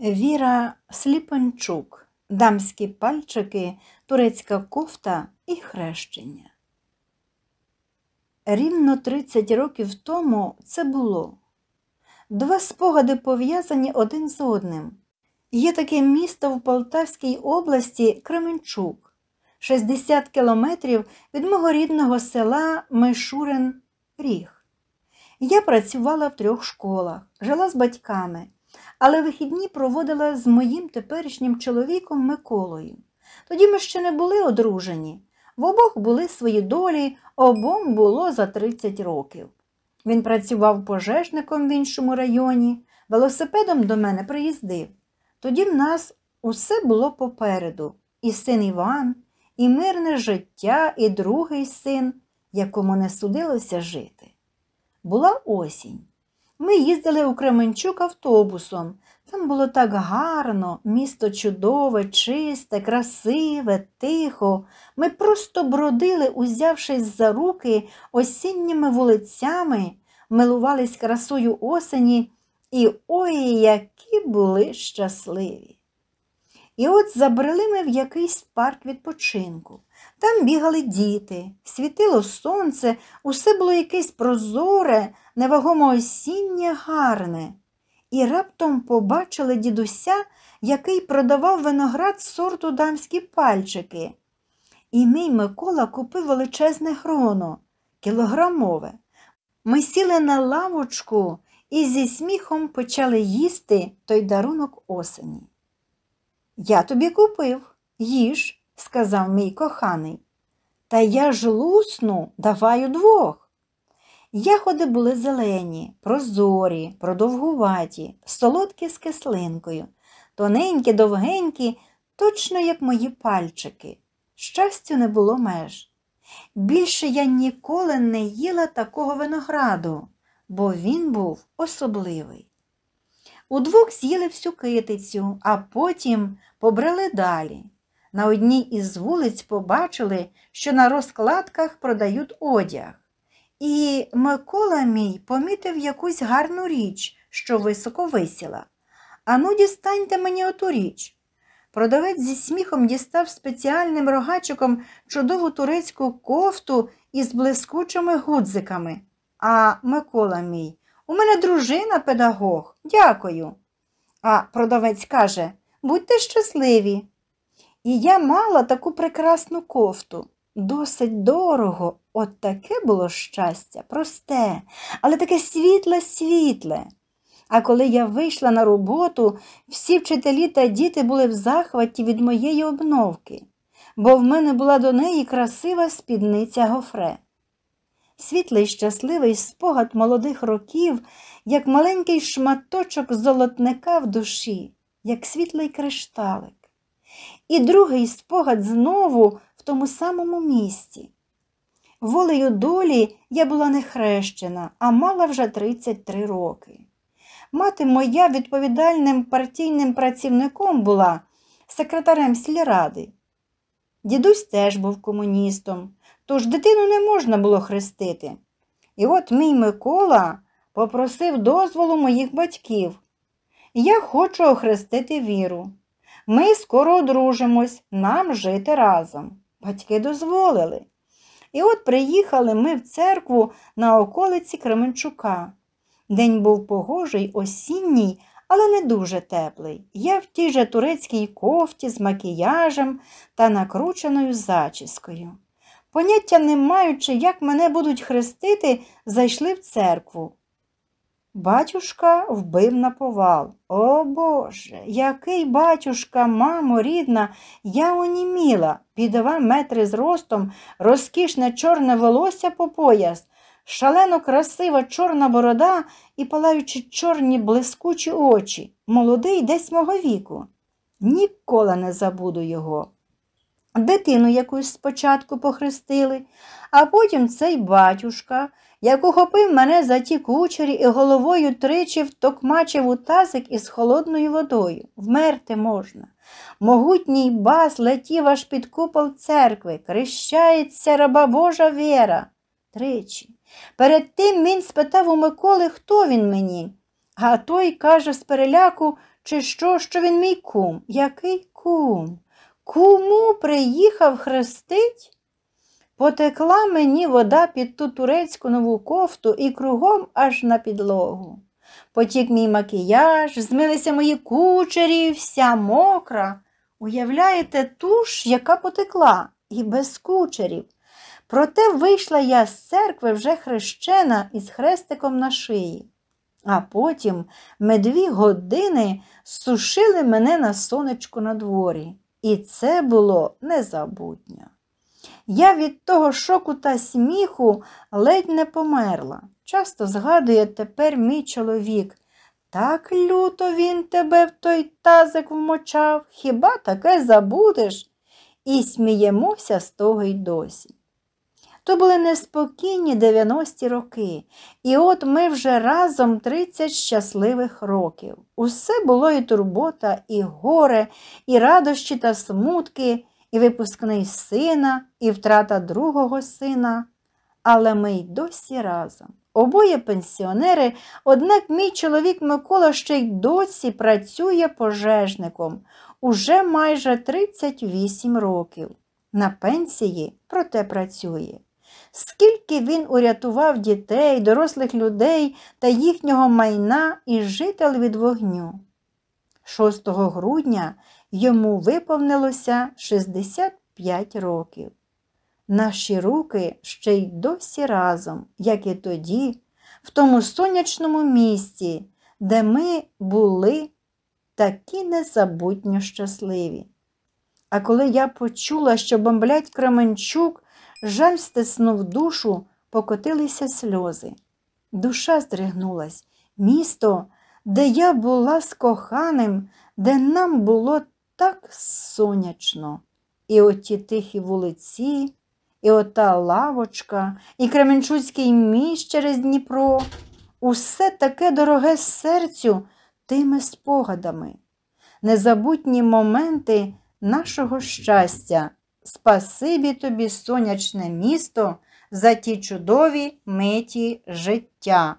Віра Сліпенчук, дамські пальчики, турецька кофта і хрещення. Рівно 30 років тому це було. Два спогади пов'язані один з одним. Є таке місто в Полтавській області Кременчук, 60 кілометрів від мого рідного села Мишурин Ріг. Я працювала в трьох школах, жила з батьками але вихідні проводила з моїм теперішнім чоловіком Миколою. Тоді ми ще не були одружені. В обох були свої долі, обом було за 30 років. Він працював пожежником в іншому районі, велосипедом до мене приїздив. Тоді в нас усе було попереду і син Іван, і мирне життя, і другий син, якому не судилося жити. Була осінь. Ми їздили у Кременчук автобусом. Там було так гарно, місто чудове, чисте, красиве, тихо. Ми просто бродили, узявшись за руки осінніми вулицями, милувались красою осені, і ой, які були щасливі. І от забрели ми в якийсь парк відпочинку. Там бігали діти, світило сонце, усе було якесь прозоре, невагомо осіннє, гарне. І раптом побачили дідуся, який продавав виноград сорту дамські пальчики. І мій Микола купив величезне хроно, кілограмове. Ми сіли на лавочку і зі сміхом почали їсти той дарунок осені. Я тобі купив, їж сказав мій коханий. Та я ж лусну, давай удвох. Ягоди були зелені, прозорі, продовгуваті, солодкі з кислинкою, тоненькі, довгенькі, точно як мої пальчики. Щастю, не було меж. Більше я ніколи не їла такого винограду, бо він був особливий. Удвох з'їли всю китицю, а потім побрали далі. На одній із вулиць побачили, що на розкладках продають одяг. І Микола мій помітив якусь гарну річ, що високо висіла. Ану, дістаньте мені оту річ. Продавець зі сміхом дістав спеціальним рогачиком чудову турецьку кофту із блискучими гудзиками. А Микола мій, у мене дружина педагог. Дякую. А продавець каже Будьте щасливі. І я мала таку прекрасну кофту. Досить дорого, от таке було щастя, просте, але таке світле, світле. А коли я вийшла на роботу, всі вчителі та діти були в захваті від моєї обновки, бо в мене була до неї красива спідниця гофре. Світлий щасливий спогад молодих років, як маленький шматочок золотника в душі, як світлий кришталик. І другий спогад знову в тому самому місці. Волею долі я була не хрещена, а мала вже 33 роки. Мати моя відповідальним партійним працівником була, секретарем сільради. Дідусь теж був комуністом, тож дитину не можна було хрестити. І от мій Микола попросив дозволу моїх батьків. Я хочу охрестити віру. Ми скоро одружимось, нам жити разом. Батьки дозволили. І от приїхали ми в церкву на околиці Кременчука. День був погожий, осінній, але не дуже теплий. Я в тій же турецькій кофті з макіяжем та накрученою зачіскою. Поняття не маючи, як мене будуть хрестити, зайшли в церкву. Батюшка вбив на повал. О Боже, який батюшка, мамо рідна, я оніміла, підова метри з ростом, розкішне чорне волосся по пояс, шалено красива чорна борода і палаючи чорні блискучі очі, молодий десь мого віку. Ніколи не забуду його дитину якусь спочатку похрестили, а потім цей батюшка, як ухопив мене за ті кучері і головою тричі втокмачив у тазик із холодною водою. Вмерти можна. Могутній бас летів аж під купол церкви, крещається раба Божа Вера. Тричі. Перед тим він спитав у Миколи, хто він мені. А той каже з переляку, чи що, що він мій кум. Який кум? Кому приїхав хрестить? Потекла мені вода під ту турецьку нову кофту і кругом аж на підлогу. Потік мій макіяж, змилися мої кучері, вся мокра. Уявляєте, туш, яка потекла, і без кучерів. Проте вийшла я з церкви вже хрещена із хрестиком на шиї. А потім ми дві години сушили мене на сонечку на дворі. І це було незабутнє. Я від того шоку та сміху ледь не померла. Часто згадує тепер мій чоловік. Так люто він тебе в той тазик вмочав, хіба таке забудеш? І сміємося з того й досі. То були неспокійні 90-ті роки, і от ми вже разом 30 щасливих років. Усе було і турбота, і горе, і радощі та смутки, і випускний сина, і втрата другого сина. Але ми й досі разом. Обоє пенсіонери, однак мій чоловік Микола ще й досі працює пожежником уже майже 38 років. На пенсії, проте працює скільки він урятував дітей, дорослих людей та їхнього майна і жителів від вогню. 6 грудня йому виповнилося 65 років. Наші руки ще й досі разом, як і тоді, в тому сонячному місці, де ми були такі незабутньо щасливі. А коли я почула, що бомблять Кременчук, Жаль стиснув душу, покотилися сльози. Душа здригнулась. Місто, де я була з коханим, де нам було так сонячно. І оті тихі вулиці, і ота лавочка, і Кременчуцький міст через Дніпро. Усе таке дороге серцю тими спогадами, незабутні моменти нашого щастя, Спасибі тобі, сонячне місто, за ті чудові миті життя.